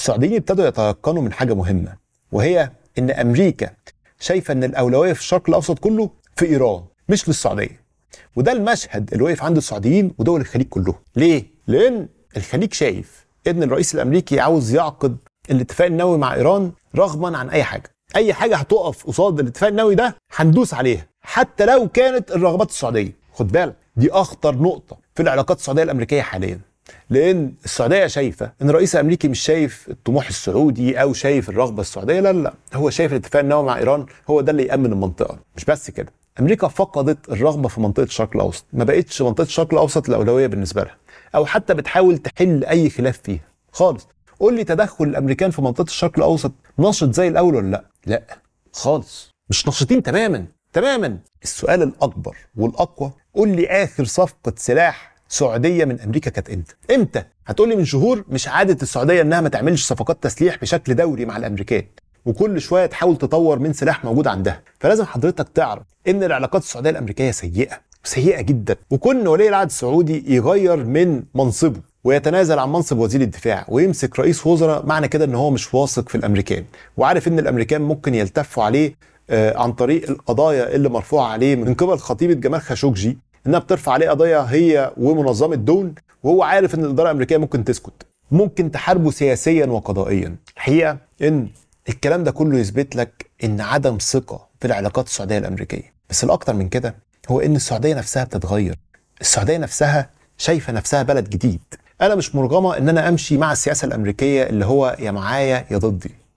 السعوديين ابتدوا يتيقنوا من حاجه مهمه وهي ان امريكا شايفه ان الاولويه في الشرق الاوسط كله في ايران مش للسعوديه وده المشهد اللي واقف عند السعوديين ودول الخليج كلهم ليه لان الخليج شايف ان الرئيس الامريكي عاوز يعقد الاتفاق النووي مع ايران رغما عن اي حاجه اي حاجه هتقف قصاد الاتفاق النووي ده هندوس عليها حتى لو كانت الرغبات السعوديه خد بالك دي اخطر نقطه في العلاقات السعوديه الامريكيه حاليا لان السعوديه شايفه ان الرئيس الامريكي مش شايف الطموح السعودي او شايف الرغبه السعوديه لا لا هو شايف الاتفاق النووي مع ايران هو ده اللي يامن المنطقه مش بس كده امريكا فقدت الرغبه في منطقه الشرق الاوسط ما بقتش منطقه الشرق الاوسط الاولويه بالنسبه لها او حتى بتحاول تحل اي خلاف فيها خالص قول لي تدخل الامريكان في منطقه الشرق الاوسط نشط زي الاول ولا لا لا خالص مش نشطين تماما تماما السؤال الاكبر والاقوى قول لي اخر صفقه سلاح سعوديه من امريكا كانت امتى؟ امتى؟ هتقولي من شهور مش عاده السعوديه انها ما تعملش صفقات تسليح بشكل دوري مع الامريكان وكل شويه تحاول تطور من سلاح موجود عندها فلازم حضرتك تعرف ان العلاقات السعوديه الامريكيه سيئه سيئه جدا وكون ولي العهد السعودي يغير من منصبه ويتنازل عن منصب وزير الدفاع ويمسك رئيس وزراء معنى كده ان هو مش واثق في الامريكان وعارف ان الامريكان ممكن يلتفوا عليه آه، عن طريق القضايا اللي مرفوعه عليه من قبل خطيبه جمال خاشقجي انها بترفع عليه قضيه هي ومنظمه دول وهو عارف ان الاداره الامريكيه ممكن تسكت ممكن تحاربه سياسيا وقضائيا الحقيقه ان الكلام ده كله يثبت لك ان عدم ثقه في العلاقات السعوديه الامريكيه بس الاكتر من كده هو ان السعوديه نفسها بتتغير السعوديه نفسها شايفه نفسها بلد جديد انا مش مرغمه ان انا امشي مع السياسه الامريكيه اللي هو يا معايا يا ضدي